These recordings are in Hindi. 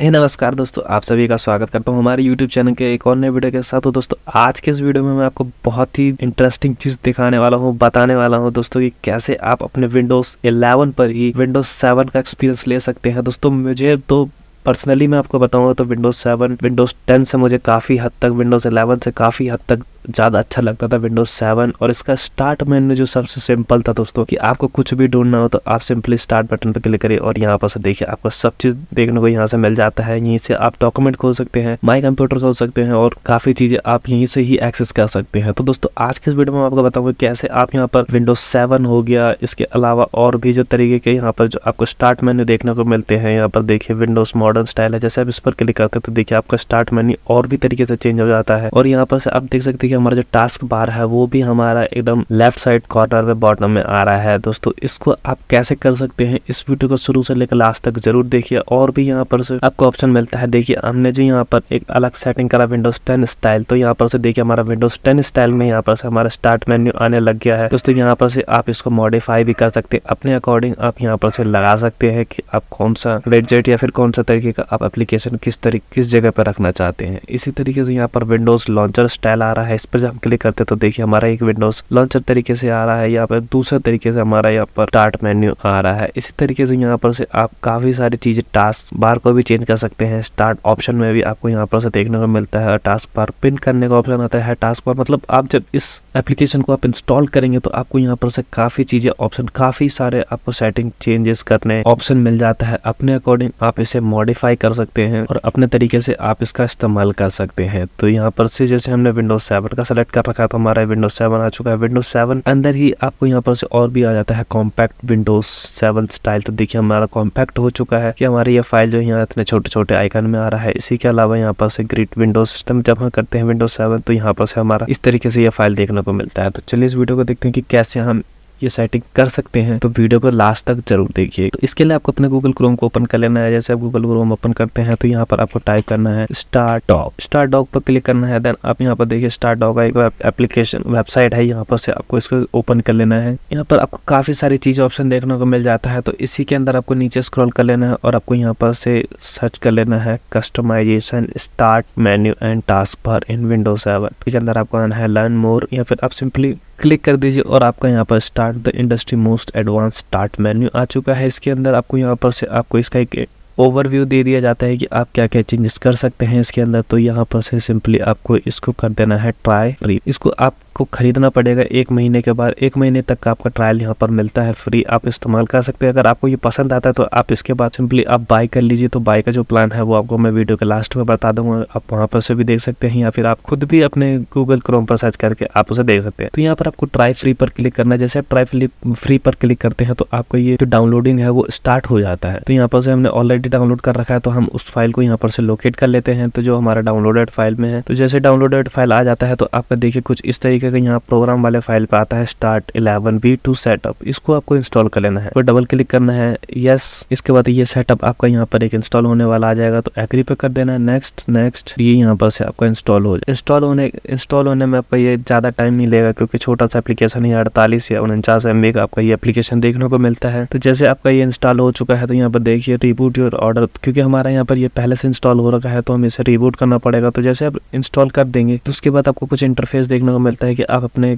हे नमस्कार दोस्तों आप सभी का स्वागत करता हूँ हमारे YouTube चैनल के एक और नए वीडियो के साथ तो दोस्तों आज के इस वीडियो में मैं आपको बहुत ही इंटरेस्टिंग चीज़ दिखाने वाला हूँ बताने वाला हूँ दोस्तों कि कैसे आप अपने विंडोज 11 पर ही विंडोज 7 का एक्सपीरियंस ले सकते हैं दोस्तों मुझे तो पर्सनली मैं आपको बताऊंगा तो विंडोज़ सेवन विंडोज़ टेन से मुझे काफ़ी हद तक विंडोज़ इलेवन से काफ़ी हद तक ज़्यादा अच्छा लगता था विंडोज़ सेवन और इसका स्टार्ट मेन्यू जो सबसे सिंपल था दोस्तों कि आपको कुछ भी ढूंढना हो तो आप सिंपली स्टार्ट बटन पर क्लिक करिए और यहाँ पर से देखिए आपको सब चीज़ देखने को यहाँ से मिल जाता है यहीं से आप डॉक्यूमेंट खोल सकते हैं माई कंप्यूटर खोल सकते हैं और काफ़ी चीज़ें आप यहीं से ही एक्सेस कर सकते हैं तो दोस्तों आज के इस वीडियो में आपको बताऊंगा कैसे आप यहाँ पर विंडोज सेवन हो गया इसके अलावा और भी जो तरीके के यहाँ पर जो आपको स्टार्ट मेन्यू देखने को मिलते हैं यहाँ पर देखिए विंडोज मॉडर्न स्टाइल है जैसे आप इस पर क्लिक करते हैं तो देखिए आपका स्टार्ट मेन्यू और भी तरीके से चेंज हो जाता है और यहाँ पर आप देख सकते हैं कि हमारा जो टास्क बार है वो भी हमारा एकदम लेफ्ट साइड कॉर्नर में बॉटम में आ रहा है दोस्तों इसको आप कैसे कर सकते हैं इस वीडियो को शुरू से लेकर लास्ट तक जरूर देखिए और भी यहाँ पर से आपको ऑप्शन मिलता है देखिए हमने जो यहाँ पर एक अलग सेटिंग करा विंडोज टेन स्टाइल तो यहाँ पर से देखिए हमारा विंडोज टेन स्टाइल में यहाँ पर से हमारा स्टार्ट मेन्यू आने लग गया है दोस्तों यहाँ पर से आप इसको मॉडिफाई भी कर सकते हैं अपने अकॉर्डिंग आप यहाँ पर से लगा सकते हैं कि आप कौन सा वेबसाइट या फिर कौन सा तरीके का आप एप्लीकेशन किस तरीके किस जगह पर रखना चाहते हैं इसी तरीके से यहाँ पर विंडोज लॉन्चर स्टाइल आ रहा है इस पर हम क्लिक करते हैं तो देखिए हमारा एक विंडोज लॉन्चर तरीके से आ रहा है यहाँ पर दूसरे तरीके से हमारा यहाँ पर स्टार्ट मेन्यू आ रहा है इसी तरीके से यहाँ पर से आप काफी सारी चीजें टास्क बार को भी चेंज कर सकते हैं स्टार्ट ऑप्शन में भी आपको यहाँ पर से देखने को मिलता है टास्क बार पिन करने का ऑप्शन आता है टास्क बार मतलब आप जब इस एप्लीकेशन को आप इंस्टॉल करेंगे तो आपको यहाँ पर से काफी चीजें ऑप्शन काफी सारे आपको सेटिंग चेंजेस करने ऑप्शन मिल जाता है अपने अकॉर्डिंग आप इसे मॉडिफाई कर सकते हैं और अपने तरीके से आप इसका इस्तेमाल कर सकते हैं तो यहाँ पर से जैसे हमने विंडोज सेवन का सेलेक्ट कर रखा है तो हमारा विंडोज सेवन आ चुका है विंडोज सेवन अंदर ही आपको यहाँ पर से और भी आ जाता है कॉम्पैक्ट विंडोज सेवन स्टाइल तो देखिए हमारा कॉम्पैक्ट हो चुका है कि हमारे ये फाइल जो यहाँ इतने छोटे छोटे आइकन में आ रहा है इसी के अलावा यहाँ पर से ग्रीट विंडोज सिस्टम जब हम करते हैं विंडोज सेवन तो यहाँ पर से हमारा इस तरीके से यह फाइल देखने को मिलता है तो चलिए इस वीडियो को देखते हैं कि कैसे हम ये सेटिंग कर सकते हैं तो वीडियो को लास्ट तक जरूर देखिए तो इसके लिए आपको अपने गूगल क्रोम को ओपन कर लेना है जैसे आप गूगल क्रोम ओपन करते हैं तो यहाँ पर आपको टाइप करना है स्टार डॉग स्टार डॉग पर क्लिक करना है देन आप यहाँ पर देखिए स्टार डॉग का एक एप्लीकेशन वेबसाइट है यहाँ पर से आपको इसको ओपन कर लेना है यहाँ पर आपको काफी सारी चीज ऑप्शन देखने को मिल जाता है तो इसी के अंदर आपको नीचे स्क्रॉल कर लेना है और आपको यहाँ पर से सर्च कर लेना है customization start menu and task bar in window seven इसके अंदर आपको आना है लर्न मोर या फिर आप सिंपली क्लिक कर दीजिए और आपका यहाँ पर start the industry most advance start menu आ चुका है इसके अंदर आपको यहाँ पर से आपको इसका एक ओवरव्यू दे दिया जाता है कि आप क्या क्या चेंजेस कर सकते हैं इसके अंदर तो यहाँ पर से सिंपली आपको इसको कर देना है ट्राई फ्री इसको आपको खरीदना पड़ेगा एक महीने के बाद एक महीने तक का आपका ट्रायल यहाँ पर मिलता है फ्री आप इस्तेमाल कर सकते हैं अगर आपको ये पसंद आता है तो आप इसके बाद सिंपली आप बाई कर लीजिए तो बाई का जो प्लान है वो आपको मैं वीडियो के लास्ट में बता दूंगा आप वहाँ पर से भी देख सकते हैं या फिर आप खुद भी अपने गूगल क्रोम पर सर्च करके आप उसे देख सकते हैं तो यहाँ पर आपको ट्राई फ्री पर क्लिक करना है जैसे आप ट्राई फ्री पर क्लिक करते हैं तो आपको ये जो डाउनलोडिंग है वो स्टार्ट हो जाता है तो यहाँ पर से हमने ऑलरेडी ऑलरेडी डाउनलोड कर रखा है तो हम उस फाइल को यहाँ पर से लोकेट कर लेते हैं तो जो हमारा डाउनलोडेड फाइल में है तो जैसे डाउनलोडेड फाइल आ जाता है तो आपका देखिए कुछ इस तरीके का यहाँ प्रोग्राम वाले फाइल पे आता है start eleven B two setup इसको आपको इंस्टॉल कर लेना है तो डबल क्लिक करना है यस इसके बाद ये सेटअप आपका यहाँ पर एक इंस्टॉल होने वाला आ जाएगा तो एग्री पे कर देना है नेक्स्ट नेक्स्ट ये यहाँ पर से आपका इंस्टॉल हो जाए इंस्टॉल होने इंस्टॉल होने में आपका ये ज़्यादा टाइम नहीं लेगा क्योंकि छोटा सा एप्लीकेशन है अड़तालीस या उनचास एमबी का आपका ये एप्लीकेशन देखने को मिलता है तो जैसे आपका ये इंस्टॉल हो चुका है तो यहाँ पर देखिए रिबूट योर और ऑर्डर क्योंकि हमारा यहाँ पर ये पहले से इंस्टॉल हो रखा है तो हमें इसे रिबूट करना पड़ेगा तो जैसे आप इंस्टॉल कर देंगे तो उसके बाद आपको कुछ इंटरफेस देखने को मिलता है कि आप अपने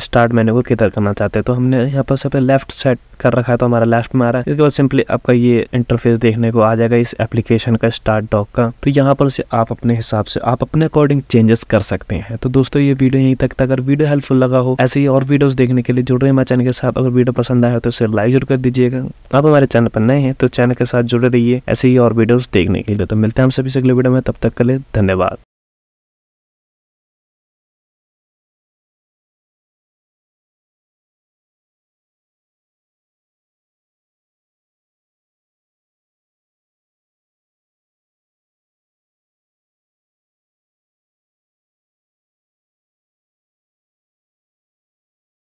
स्टार्ट मेन्यू को किधर करना चाहते हैं तो हमने यहाँ पर सबसे लेफ्ट सेट कर रखा है तो हमारा लेफ्ट में आ रहा है इसके बाद सिंपली आपका ये इंटरफेस देखने को आ जाएगा इस एप्लीकेशन का स्टार्ट डॉक का तो यहाँ पर उसे आप अपने हिसाब से आप अपने अकॉर्डिंग चेंजेस कर सकते हैं तो दोस्तों ये वीडियो यहीं तक अगर वीडियो हेल्पफुल लगा हो ऐसे ही और वीडियोस देखने के लिए जुड़ रहे हैं हमारे चैनल के साथ अगर वीडियो पसंद आया हो तो इसे लाइक जरूर कर दीजिएगा आप हमारे चैनल पर नए हैं तो चैनल के साथ जुड़े रहिए लिए ऐसे ही और वीडियोस देखने के लिए तो मिलते हैं हम सभी से अगले वीडियो में तब तक के लिए धन्यवाद